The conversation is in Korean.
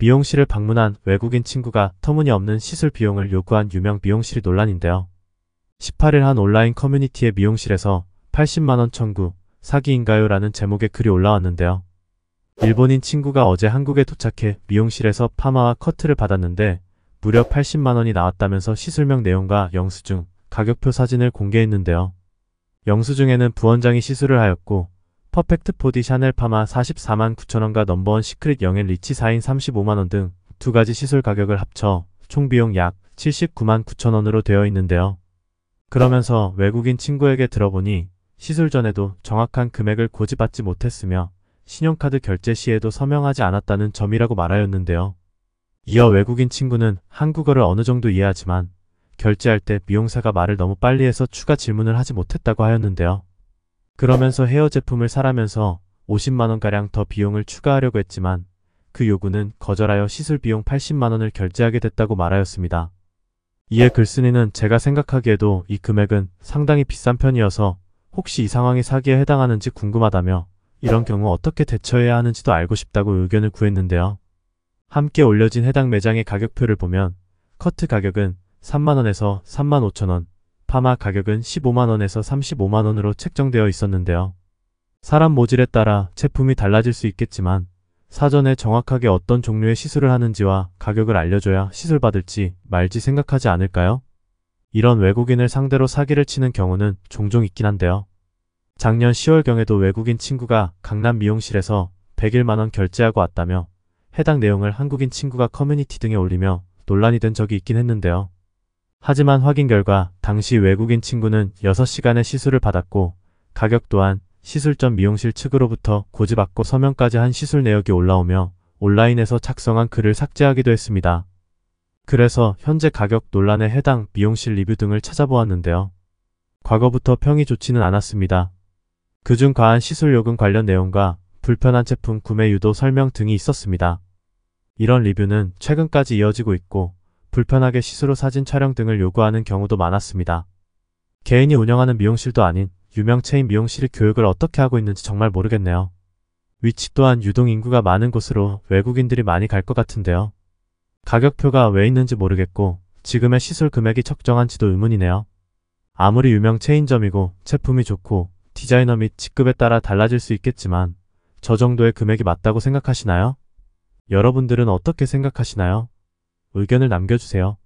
미용실을 방문한 외국인 친구가 터무니없는 시술 비용을 요구한 유명 미용실 논란인데요. 18일 한 온라인 커뮤니티의 미용실에서 80만원 청구, 사기인가요? 라는 제목의 글이 올라왔는데요. 일본인 친구가 어제 한국에 도착해 미용실에서 파마와 커트를 받았는데 무려 80만원이 나왔다면서 시술명 내용과 영수증, 가격표 사진을 공개했는데요. 영수증에는 부원장이 시술을 하였고 퍼펙트 포디 샤넬 파마 44만 9천원과 넘버원 시크릿 영앤 리치 4인 35만원 등 두 가지 시술 가격을 합쳐 총 비용 약 79만 9천원으로 되어 있는데요. 그러면서 외국인 친구에게 들어보니 시술 전에도 정확한 금액을 고지받지 못했으며 신용카드 결제 시에도 서명하지 않았다는 점이라고 말하였는데요. 이어 외국인 친구는 한국어를 어느 정도 이해하지만 결제할 때 미용사가 말을 너무 빨리 해서 추가 질문을 하지 못했다고 하였는데요. 그러면서 헤어 제품을 사라면서 50만원가량 더 비용을 추가하려고 했지만 그 요구는 거절하여 시술 비용 80만원을 결제하게 됐다고 말하였습니다. 이에 글쓴이는 제가 생각하기에도 이 금액은 상당히 비싼 편이어서 혹시 이 상황이 사기에 해당하는지 궁금하다며 이런 경우 어떻게 대처해야 하는지도 알고 싶다고 의견을 구했는데요. 함께 올려진 해당 매장의 가격표를 보면 커트 가격은 3만원에서 3만 5천원, 파마 가격은 15만원에서 35만원으로 책정되어 있었는데요. 사람 모질에 따라 제품이 달라질 수 있겠지만 사전에 정확하게 어떤 종류의 시술을 하는지와 가격을 알려줘야 시술받을지 말지 생각하지 않을까요? 이런 외국인을 상대로 사기를 치는 경우는 종종 있긴 한데요. 작년 10월경에도 외국인 친구가 강남 미용실에서 101만원 결제하고 왔다며 해당 내용을 한국인 친구가 커뮤니티 등에 올리며 논란이 된 적이 있긴 했는데요. 하지만 확인 결과 당시 외국인 친구는 6시간의 시술을 받았고 가격 또한 시술점 미용실 측으로부터 고지받고 서명까지 한 시술 내역이 올라오며 온라인에서 작성한 글을 삭제하기도 했습니다. 그래서 현재 가격 논란에 해당 미용실 리뷰 등을 찾아보았는데요. 과거부터 평이 좋지는 않았습니다. 그 중 과한 시술 요금 관련 내용과 불편한 제품 구매 유도 설명 등이 있었습니다. 이런 리뷰는 최근까지 이어지고 있고 불편하게 시스로 사진 촬영 등을 요구하는 경우도 많았습니다. 개인이 운영하는 미용실도 아닌 유명 체인 미용실이 교육을 어떻게 하고 있는지 정말 모르겠네요. 위치 또한 유동 인구가 많은 곳으로 외국인들이 많이 갈 것 같은데요. 가격표가 왜 있는지 모르겠고 지금의 시술 금액이 적정한지도 의문이네요. 아무리 유명 체인점이고 제품이 좋고 디자이너 및 직급에 따라 달라질 수 있겠지만 저 정도의 금액이 맞다고 생각하시나요? 여러분들은 어떻게 생각하시나요? 의견을 남겨주세요.